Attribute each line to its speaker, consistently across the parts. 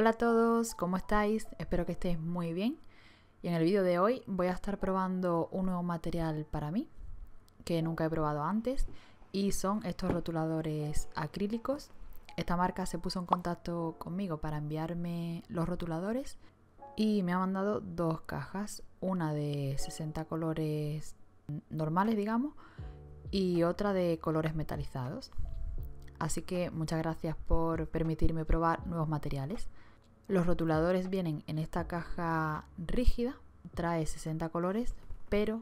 Speaker 1: Hola a todos, ¿cómo estáis? Espero que estéis muy bien. Y en el vídeo de hoy voy a estar probando un nuevo material para mí que nunca he probado antes y son estos rotuladores acrílicos. Esta marca se puso en contacto conmigo para enviarme los rotuladores y me ha mandado dos cajas, una de 60 colores normales, digamos, y otra de colores metalizados. Así que muchas gracias por permitirme probar nuevos materiales. Los rotuladores vienen en esta caja rígida, trae 60 colores, pero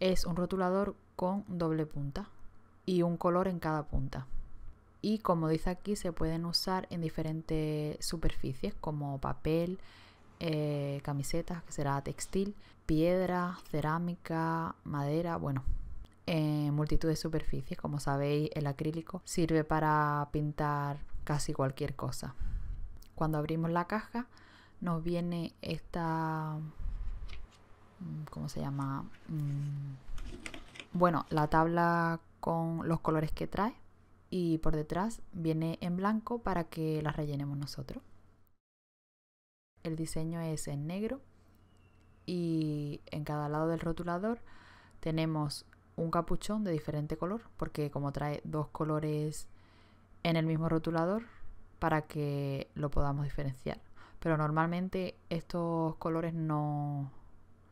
Speaker 1: es un rotulador con doble punta y un color en cada punta. Y como dice aquí, se pueden usar en diferentes superficies como papel, eh, camisetas, que será textil, piedra, cerámica, madera, bueno, en multitud de superficies. Como sabéis, el acrílico sirve para pintar casi cualquier cosa. Cuando abrimos la caja nos viene esta, mm, ¿cómo se llama? Mm, bueno, la tabla con los colores que trae y por detrás viene en blanco para que las rellenemos nosotros. El diseño es en negro y en cada lado del rotulador tenemos un capuchón de diferente color porque como trae dos colores en el mismo rotulador para que lo podamos diferenciar. Pero normalmente estos colores no,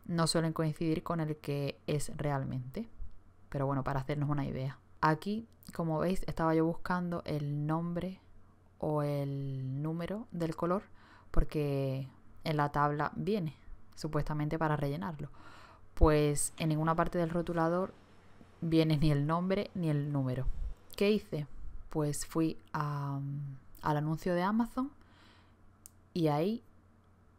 Speaker 1: no suelen coincidir con el que es realmente. Pero bueno, para hacernos una idea. Aquí, como veis, estaba yo buscando el nombre o el número del color porque en la tabla viene, supuestamente para rellenarlo. Pues en ninguna parte del rotulador viene ni el nombre ni el número. ¿Qué hice? Pues fui a al anuncio de Amazon y ahí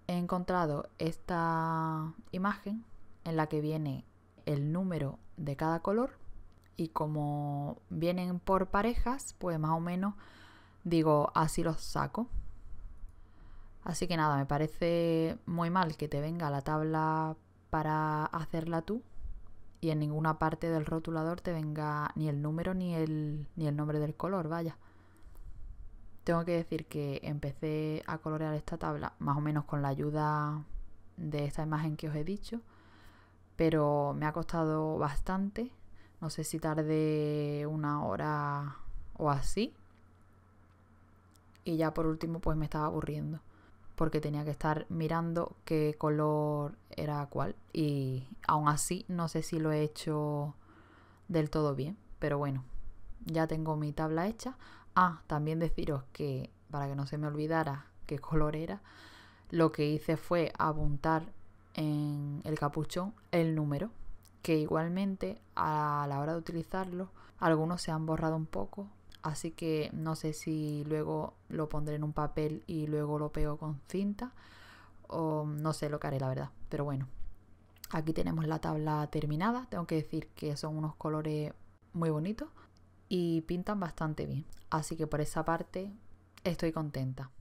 Speaker 1: he encontrado esta imagen en la que viene el número de cada color y como vienen por parejas, pues más o menos digo, así los saco. Así que nada, me parece muy mal que te venga la tabla para hacerla tú y en ninguna parte del rotulador te venga ni el número ni el, ni el nombre del color, vaya. Tengo que decir que empecé a colorear esta tabla más o menos con la ayuda de esta imagen que os he dicho, pero me ha costado bastante. No sé si tardé una hora o así. Y ya por último pues me estaba aburriendo porque tenía que estar mirando qué color era cuál. Y aún así no sé si lo he hecho del todo bien. Pero bueno, ya tengo mi tabla hecha. Ah, también deciros que, para que no se me olvidara qué color era, lo que hice fue apuntar en el capuchón el número, que igualmente a la hora de utilizarlo, algunos se han borrado un poco, así que no sé si luego lo pondré en un papel y luego lo pego con cinta, o no sé lo que haré, la verdad, pero bueno. Aquí tenemos la tabla terminada, tengo que decir que son unos colores muy bonitos, y pintan bastante bien. Así que por esa parte estoy contenta.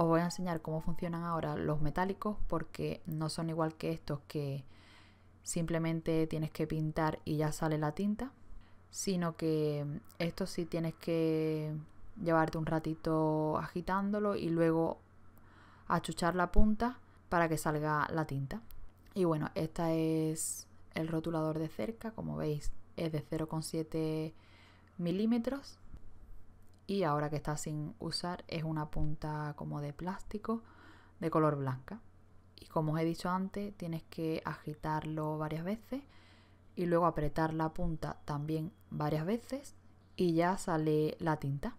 Speaker 1: Os voy a enseñar cómo funcionan ahora los metálicos porque no son igual que estos que simplemente tienes que pintar y ya sale la tinta, sino que estos sí tienes que llevarte un ratito agitándolo y luego achuchar la punta para que salga la tinta. Y bueno, esta es el rotulador de cerca, como veis es de 0,7 milímetros y ahora que está sin usar es una punta como de plástico de color blanca. Y como os he dicho antes, tienes que agitarlo varias veces y luego apretar la punta también varias veces y ya sale la tinta.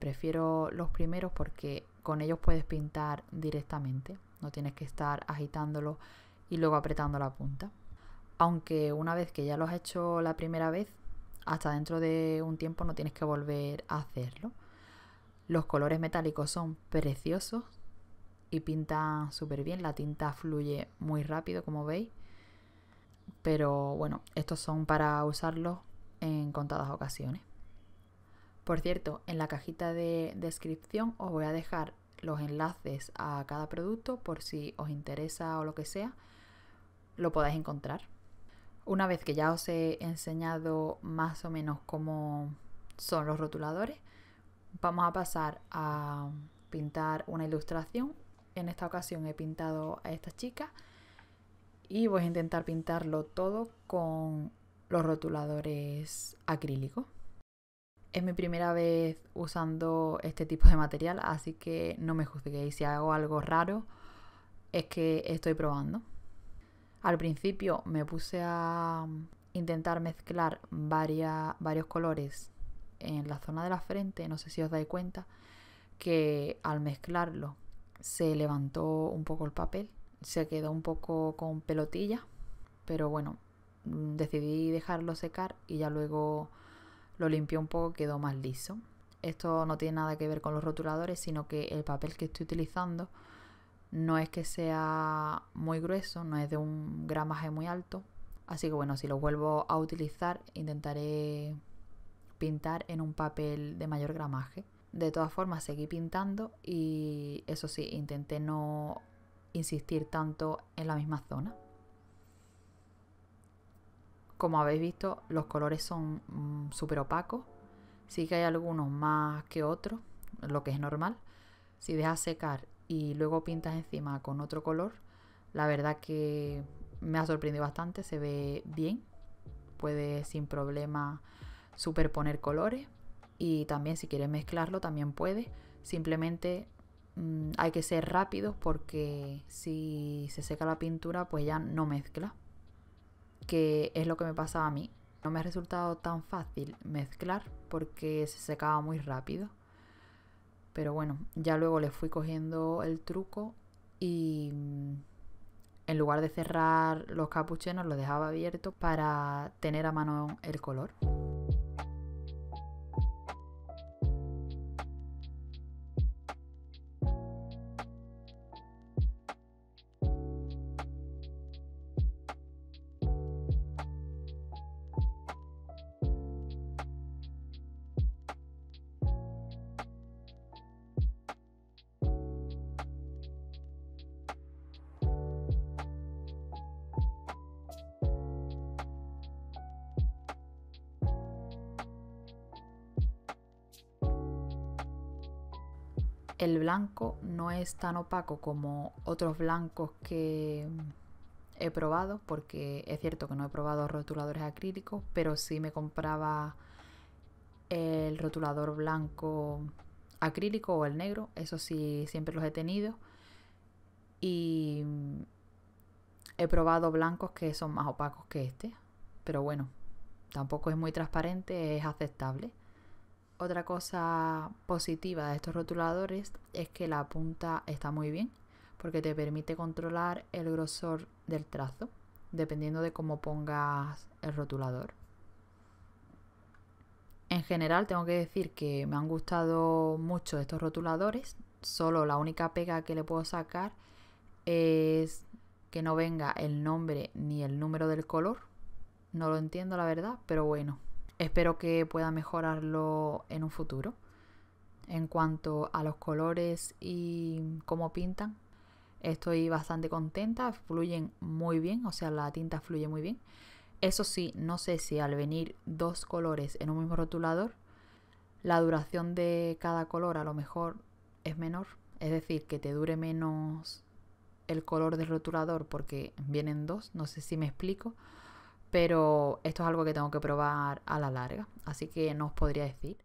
Speaker 1: Prefiero los primeros porque con ellos puedes pintar directamente, no tienes que estar agitándolo y luego apretando la punta. Aunque una vez que ya lo has hecho la primera vez, hasta dentro de un tiempo no tienes que volver a hacerlo. Los colores metálicos son preciosos y pintan súper bien. La tinta fluye muy rápido, como veis. Pero bueno, estos son para usarlos en contadas ocasiones. Por cierto, en la cajita de descripción os voy a dejar los enlaces a cada producto por si os interesa o lo que sea, lo podáis encontrar. Una vez que ya os he enseñado más o menos cómo son los rotuladores, vamos a pasar a pintar una ilustración. En esta ocasión he pintado a esta chica y voy a intentar pintarlo todo con los rotuladores acrílicos. Es mi primera vez usando este tipo de material, así que no me juzguéis si hago algo raro, es que estoy probando. Al principio me puse a intentar mezclar varios colores en la zona de la frente, no sé si os dais cuenta, que al mezclarlo se levantó un poco el papel, se quedó un poco con pelotilla, pero bueno, mm, decidí dejarlo secar y ya luego lo limpié un poco, quedó más liso. Esto no tiene nada que ver con los rotuladores, sino que el papel que estoy utilizando no es que sea muy grueso, no es de un gramaje muy alto. Así que bueno, si lo vuelvo a utilizar, intentaré pintar en un papel de mayor gramaje. De todas formas, seguí pintando y eso sí, intenté no insistir tanto en la misma zona. Como habéis visto, los colores son mm, súper opacos. Sí que hay algunos más que otros, lo que es normal. Si dejas secar y luego pintas encima con otro color, la verdad que me ha sorprendido bastante, se ve bien, puede sin problema superponer colores y también si quieres mezclarlo también puedes, simplemente mm, hay que ser rápidos porque si se seca la pintura pues ya no mezcla, que es lo que me pasa a mí. No me ha resultado tan fácil mezclar porque se secaba muy rápido pero bueno, ya luego le fui cogiendo el truco y mm, en lugar de cerrar los capuchinos lo dejaba abierto para tener a mano el color. El blanco no es tan opaco como otros blancos que he probado, porque es cierto que no he probado rotuladores acrílicos, pero sí me compraba el rotulador blanco acrílico o el negro, eso sí siempre los he tenido. Y he probado blancos que son más opacos que este, pero bueno, tampoco es muy transparente, es aceptable. Otra cosa positiva de estos rotuladores es que la punta está muy bien porque te permite controlar el grosor del trazo dependiendo de cómo pongas el rotulador. En general tengo que decir que me han gustado mucho estos rotuladores, solo la única pega que le puedo sacar es que no venga el nombre ni el número del color. No lo entiendo la verdad, pero bueno, Espero que pueda mejorarlo en un futuro. En cuanto a los colores y cómo pintan, estoy bastante contenta, fluyen muy bien, o sea, la tinta fluye muy bien. Eso sí, no sé si al venir dos colores en un mismo rotulador, la duración de cada color a lo mejor es menor, es decir, que te dure menos el color del rotulador porque vienen dos, no sé si me explico pero esto es algo que tengo que probar a la larga, así que no os podría decir.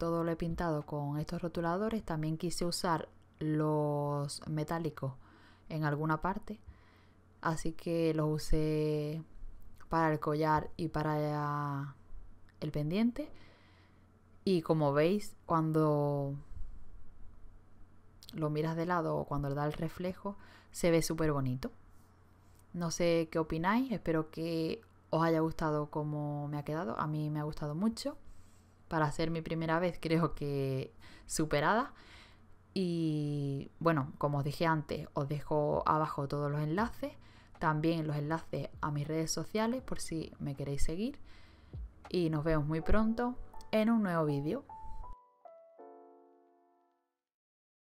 Speaker 1: todo lo he pintado con estos rotuladores. También quise usar los metálicos en alguna parte. Así que los usé para el collar y para ah, el pendiente. Y como veis, cuando lo miras de lado o cuando le da el reflejo, se ve súper bonito. No sé qué opináis, espero que os haya gustado como me ha quedado. A mí me ha gustado mucho para ser mi primera vez, creo que superada. Y bueno, como os dije antes, os dejo abajo todos los enlaces, también los enlaces a mis redes sociales por si me queréis seguir. Y nos vemos muy pronto en un nuevo vídeo.